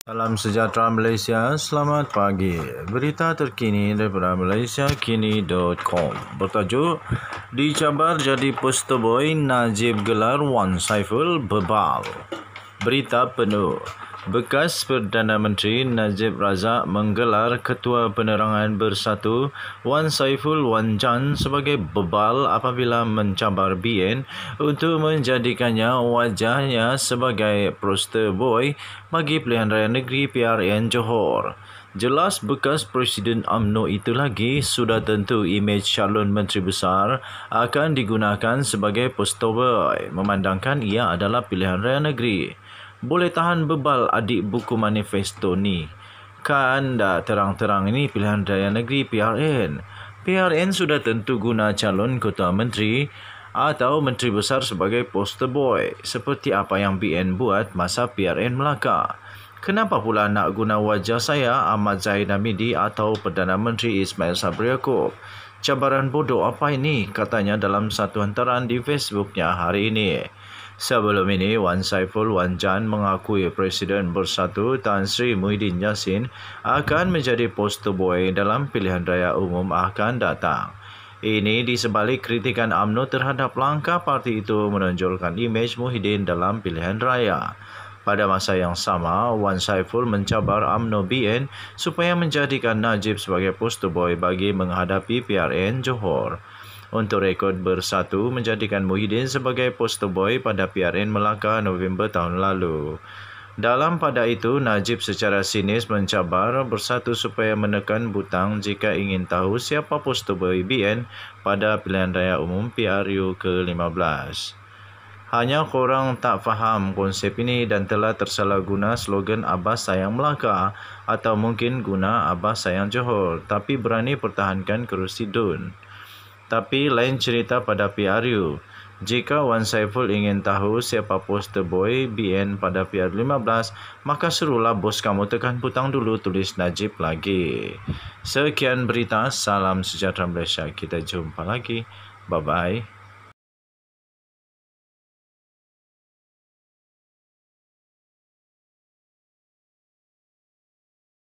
Salam sejahtera Malaysia, selamat pagi. Berita terkini daripada malaysiakini.com bertajuk Dicabar jadi Boy Najib gelar Wan Saiful bebal. Berita penuh. Bekas Perdana Menteri Najib Razak menggelar Ketua Penerangan Bersatu Wan Saiful Wan Jan sebagai bebal apabila mencabar BN untuk menjadikannya wajahnya sebagai poster boy bagi pilihan raya negeri PRN Johor. Jelas bekas Presiden UMNO itu lagi sudah tentu imej calon menteri besar akan digunakan sebagai poster boy memandangkan ia adalah pilihan raya negeri boleh tahan bebal adik buku manifesto ni. Kan dah terang-terang ini pilihan raya negeri PRN. PRN sudah tentu guna calon kota menteri atau menteri besar sebagai poster boy seperti apa yang BN buat masa PRN Melaka. Kenapa pula nak guna wajah saya Ahmad Zahid Hamidi atau Perdana Menteri Ismail Sabri Yaakob? Cabaran bodoh apa ini katanya dalam satu hantaran di Facebooknya hari ini. Sebelum ini, Wan Saiful Wan Jan mengakui Presiden Bersatu Tan Sri Muhyiddin Yassin akan menjadi boy dalam pilihan raya umum akan datang. Ini di sebalik kritikan Amno terhadap langkah parti itu menonjolkan imej Muhyiddin dalam pilihan raya. Pada masa yang sama, Wan Saiful mencabar Amno BN supaya menjadikan Najib sebagai boy bagi menghadapi PRN Johor untuk rekod bersatu menjadikan Muhyiddin sebagai poster boy pada PRN Melaka November tahun lalu. Dalam pada itu, Najib secara sinis mencabar bersatu supaya menekan butang jika ingin tahu siapa poster boy BN pada pilihan raya umum PRU ke-15. Hanya korang tak faham konsep ini dan telah tersalah guna slogan Abah Sayang Melaka atau mungkin guna Abah Sayang Johor tapi berani pertahankan kerusi DUN. Tapi lain cerita pada PRU. Jika Wan Saiful ingin tahu siapa poster boy BN pada PR15, maka suruhlah bos kamu tekan butang dulu tulis Najib lagi. Sekian berita, salam sejahtera Malaysia. Kita jumpa lagi. Bye-bye.